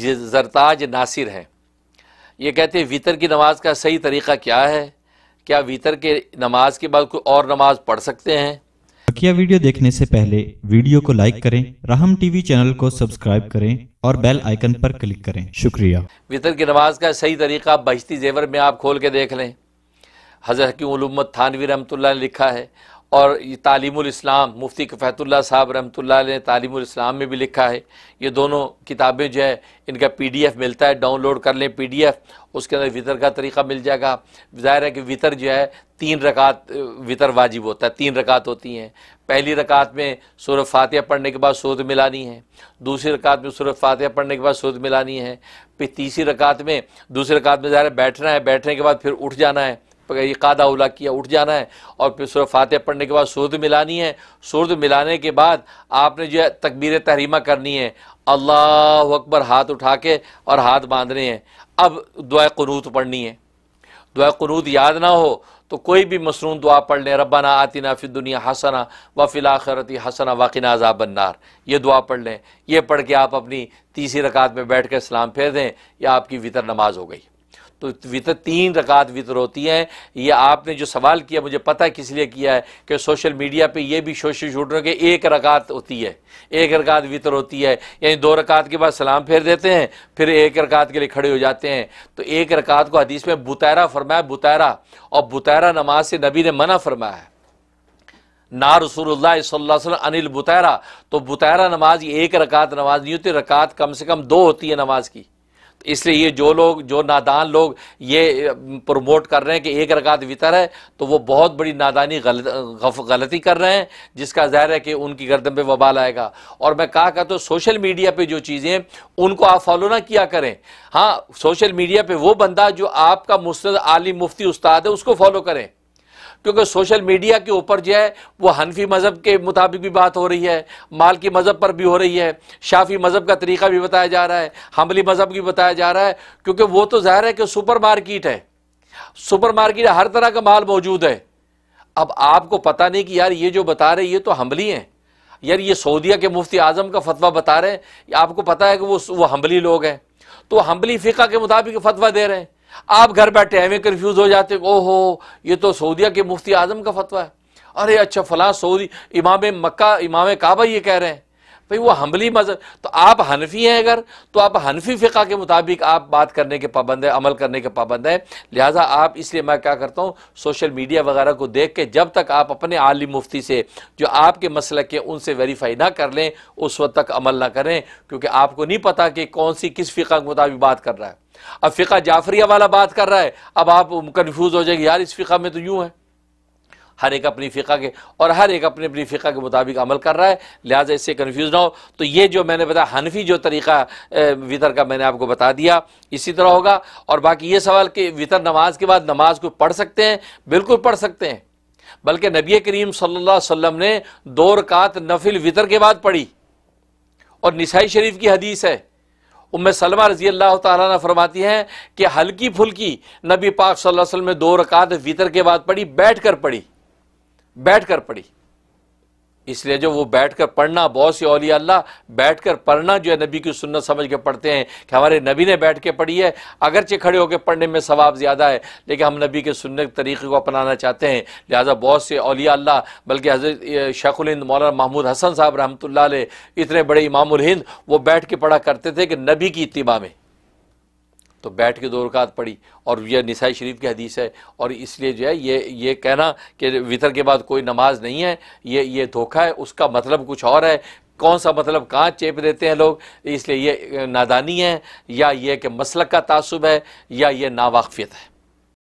ये जरताज नासिर हैं ये कहते हैं वितर की नमाज का सही तरीक़ा क्या है क्या वितर के नमाज के बाद कोई और नमाज पढ़ सकते हैं बकिया वीडियो देखने से पहले वीडियो को लाइक करें रहम टीवी चैनल को सब्सक्राइब करें और बेल आइकन पर क्लिक करें शुक्रिया वितर की नमाज का सही तरीक़ा बहिश्ती जेवर में आप खोल के देख लें हज़रत हकीमत थानवी रमतुल्ला ने लिखा है और ये तालीम मुफ्ती कफ़ैतुल्ला साहब रमत ने तालीमस्म में भी लिखा है ये दोनों किताबें जो है इनका पी डी एफ़ मिलता है डाउनलोड कर लें पी डी एफ़ उसके अंदर वितर का तरीका मिल जाएगा ज़ाहिर है कि वितर जो है तीन रकात वितर वाजिब होता है तीन रकात होती हैं पहली रकात में सूर फातह पढ़ने के बाद सूरत मिलानी है दूसरी रकात में सूर फातह पढ़ने के बाद सोद मिलानी है फिर तीसरी रकात में दूसरी रकात में ज़ाहिर बैठना है बैठने के बाद फिर उठ जाना है कादा उला किया उठ जाना है और फिर सूर्य फातह पढ़ने के बाद सूरत मिलानी है सूरत मिलाने के बाद आपने जो है तकबीर तहरीमा करनी है अल्लाह अकबर हाथ उठा के और हाथ बांधने हैं अब दुआ कनूत पढ़नी है दुआ कनूत याद ना हो तो कोई भी मसनून दुआ पढ़ लें रबाना आतिना फिर दुनिया हसना व फिलाखरती हसना वाकिना आज़ा बन्नार ये दुआ पढ़ लें यह पढ़ के आप अपनी तीसरी रकात में बैठ कर सलाम फेर दें यह आपकी वितर नमाज हो गई तो वितर तीन रकात वितर होती हैं ये आपने जो सवाल किया मुझे पता किस लिए किया है कि सोशल मीडिया पे ये भी शोशे छूट रहे कि एक रकात होती है एक रकात वितर होती है यानी दो रकात के बाद सलाम फेर देते हैं फिर एक रकात के लिए खड़े हो जाते हैं तो एक रकात को हदीस में बुतरा फरमाया बुतरा और बुतरा नमाज से नबी ने मना फरमाया है ना रसूल सल्लल्लाहु अनिल बुतैरा तो बुतैरा नमाज एक रकात नमाज नहीं होती रकात कम से कम दो होती है नमाज की इसलिए ये जो लोग जो नादान लोग ये प्रमोट कर रहे हैं कि एक रकात वितर है तो वो बहुत बड़ी नादानी गलत गलती कर रहे हैं जिसका ज़ाहिर है कि उनकी गर्दन पे वबाल आएगा और मैं कहा करता तो सोशल मीडिया पे जो चीज़ें उनको आप फॉलो ना किया करें हाँ सोशल मीडिया पे वो बंदा जो आपका मुस्त आलिम मुफ्ती उस्ताद है उसको फॉलो करें क्योंकि सोशल मीडिया के ऊपर जो है वो हनफी मज़हब के मुताबिक भी बात हो रही है मालकी मज़हब पर भी हो रही है शाफी मज़हब का तरीका भी बताया जा रहा है हमली मज़हब भी बताया जा रहा है क्योंकि वो तो ज़ाहिर है कि सुपर मार्केट है सुपर मार्केट हर तरह का माल मौजूद है अब आपको पता नहीं कि यार ये जो बता रहे ये तो हमली हैं यार ये सऊदिया के मुफ्ती आज़म का फतवा बता रहे हैं आपको पता है कि वो वो हमली लोग हैं तो हमली फ़िका के मुताबिक फतवा दे रहे हैं आप घर बैठे हमें कन्फ्यूज़ हो जाते ओहो ये तो सऊदिया के मुफ्ती आज़म का फतवा है अरे अच्छा फला सऊदी इमाम मक्का इमाम काबा ये कह रहे हैं भाई वो हमली मजहब तो आप हनफी हैं अगर तो आप हनफी फ़िका के मुताबिक आप बात करने के पाबंद है अमल करने के पाबंद है लिहाजा आप इसलिए मैं क्या करता हूँ सोशल मीडिया वगैरह को देख के जब तक आप अपने आलि मुफ्ती से जो आपके मसल के उनसे वेरीफाई ना कर लें उस वक्त तक अमल ना करें क्योंकि आपको नहीं पता कि कौन सी किस फ़िका के मुताबिक बात कर रहा है अब फ़िका जाफरिया वाला बात कर रहा है अब आप कन्फ्यूज़ हो जाएगी यार इस फ़िका में तो यूँ है हर एक अपनी फ़िका के और हर एक अपने अपनी फ़िका के मुताबिक अमल कर रहा है लिहाजा इससे कन्फ्यूज़ ना हो तो ये जो मैंने बताया हनफी जो तरीका वितर का मैंने आपको बता दिया इसी तरह होगा और बाकी ये सवाल कि वितर नमाज के बाद नमाज को पढ़ सकते हैं बिल्कुल पढ़ सकते हैं बल्कि नबी करीम सल्ला वसम ने दो रकात नफिल वितर के बाद पढ़ी और नसाई शरीफ की हदीस है उम सलमा रजी अल्लाह तरमाती हैं कि हल्की फुल्की नबी पाक सल्लल्लाहु अलैहि वसल्लम ने दो रकात वितर के बाद पढ़ी बैठ कर पढ़ी बैठ कर पढ़ी इसलिए जो वो बैठ कर पढ़ना बहुत से औलिया अल्लाह बैठ कर पढ़ना जो है नबी की सुन्नत समझ के पढ़ते हैं कि हमारे नबी ने बैठ के पढ़ी है अगरचे खड़े होकर पढ़ने में सवाब ज़्यादा है लेकिन हम नबी के सुन्नत तरीक़े को अपनाना चाहते हैं लिहाजा बहुत से औलिया अल्लाह बल्कि हज़रत हिंद मौलाना महमूद हसन साहब रहमत इतने बड़े इमाम हिंद वो बैठ के पढ़ा करते थे कि नबी की इतबा में तो बैठ के दो रकात पढ़ी और यह निसाई शरीफ की हदीस है और इसलिए जो है ये ये कहना कि वितर के बाद कोई नमाज नहीं है ये ये धोखा है उसका मतलब कुछ और है कौन सा मतलब कहाँ चेप देते हैं लोग इसलिए ये नादानी है या ये कि मसलक का तासुब है या ये नावाकफियत है